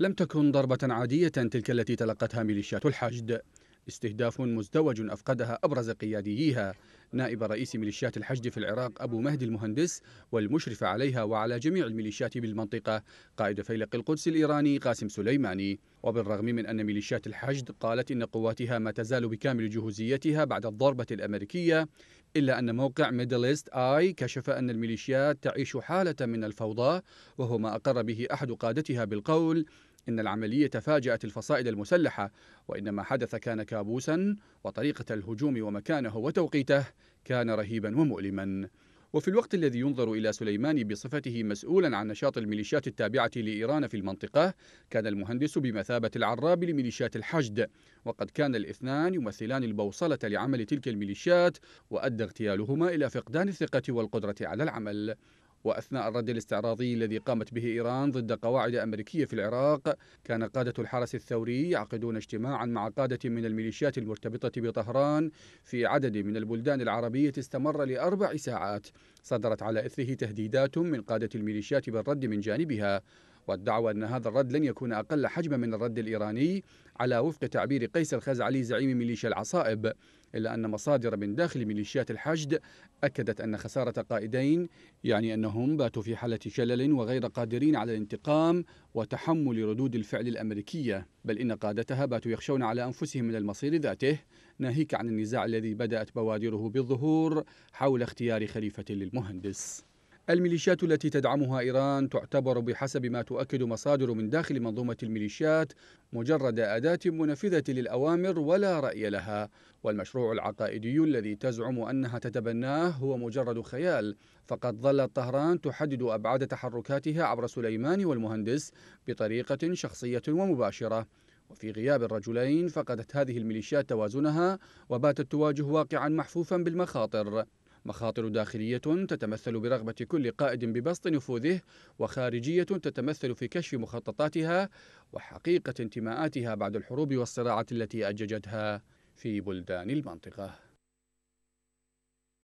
لم تكن ضربة عادية تلك التي تلقتها ميليشيات الحشد استهداف مزدوج أفقدها أبرز قياديها نائب رئيس ميليشيات الحشد في العراق أبو مهدي المهندس والمشرف عليها وعلى جميع الميليشيات بالمنطقة قائد فيلق القدس الإيراني قاسم سليماني وبالرغم من أن ميليشيات الحشد قالت إن قواتها ما تزال بكامل جهوزيتها بعد الضربة الأمريكية إلا أن موقع ميدلست آي كشف أن الميليشيات تعيش حالة من الفوضى وهو ما أقر به أحد قادتها بالقول إن العملية تفاجأت الفصائل المسلحة وإن ما حدث كان كابوسا وطريقة الهجوم ومكانه وتوقيته كان رهيبا ومؤلما وفي الوقت الذي ينظر إلى سليماني بصفته مسؤولا عن نشاط الميليشيات التابعة لإيران في المنطقة كان المهندس بمثابة العراب لميليشيات الحشد وقد كان الاثنان يمثلان البوصلة لعمل تلك الميليشيات وأدى اغتيالهما إلى فقدان الثقة والقدرة على العمل وأثناء الرد الاستعراضي الذي قامت به إيران ضد قواعد أمريكية في العراق كان قادة الحرس الثوري يعقدون اجتماعا مع قادة من الميليشيات المرتبطة بطهران في عدد من البلدان العربية استمر لأربع ساعات صدرت على إثره تهديدات من قادة الميليشيات بالرد من جانبها والدعوى أن هذا الرد لن يكون أقل حجما من الرد الإيراني على وفق تعبير قيس الخزعلي زعيم ميليشيا العصائب إلا أن مصادر من داخل ميليشيات الحشد أكدت أن خسارة قائدين يعني أنهم باتوا في حالة شلل وغير قادرين على الانتقام وتحمل ردود الفعل الأمريكية بل إن قادتها باتوا يخشون على أنفسهم من المصير ذاته ناهيك عن النزاع الذي بدأت بوادره بالظهور حول اختيار خليفة للمهندس الميليشيات التي تدعمها إيران تعتبر بحسب ما تؤكد مصادر من داخل منظومة الميليشيات مجرد أداة منفذة للأوامر ولا رأي لها والمشروع العقائدي الذي تزعم أنها تتبناه هو مجرد خيال فقد ظلت طهران تحدد أبعاد تحركاتها عبر سليمان والمهندس بطريقة شخصية ومباشرة وفي غياب الرجلين فقدت هذه الميليشيات توازنها وباتت تواجه واقعا محفوفا بالمخاطر مخاطر داخلية تتمثل برغبة كل قائد ببسط نفوذه وخارجية تتمثل في كشف مخططاتها وحقيقة انتماءاتها بعد الحروب والصراعات التي أججتها في بلدان المنطقة